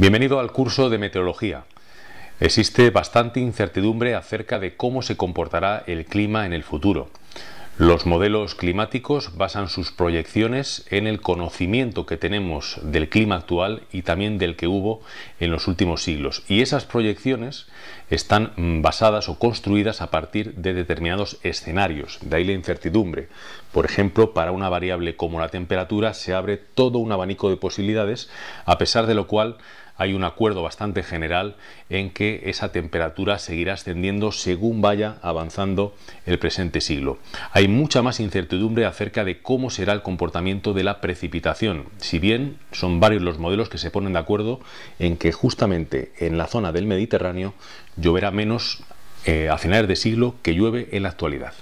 Bienvenido al curso de meteorología. Existe bastante incertidumbre acerca de cómo se comportará el clima en el futuro. Los modelos climáticos basan sus proyecciones en el conocimiento que tenemos del clima actual y también del que hubo en los últimos siglos. Y esas proyecciones están basadas o construidas a partir de determinados escenarios, de ahí la incertidumbre. Por ejemplo, para una variable como la temperatura se abre todo un abanico de posibilidades, a pesar de lo cual hay un acuerdo bastante general en que esa temperatura seguirá ascendiendo según vaya avanzando el presente siglo. Hay mucha más incertidumbre acerca de cómo será el comportamiento de la precipitación, si bien son varios los modelos que se ponen de acuerdo en que justamente en la zona del Mediterráneo lloverá menos eh, a finales de siglo que llueve en la actualidad.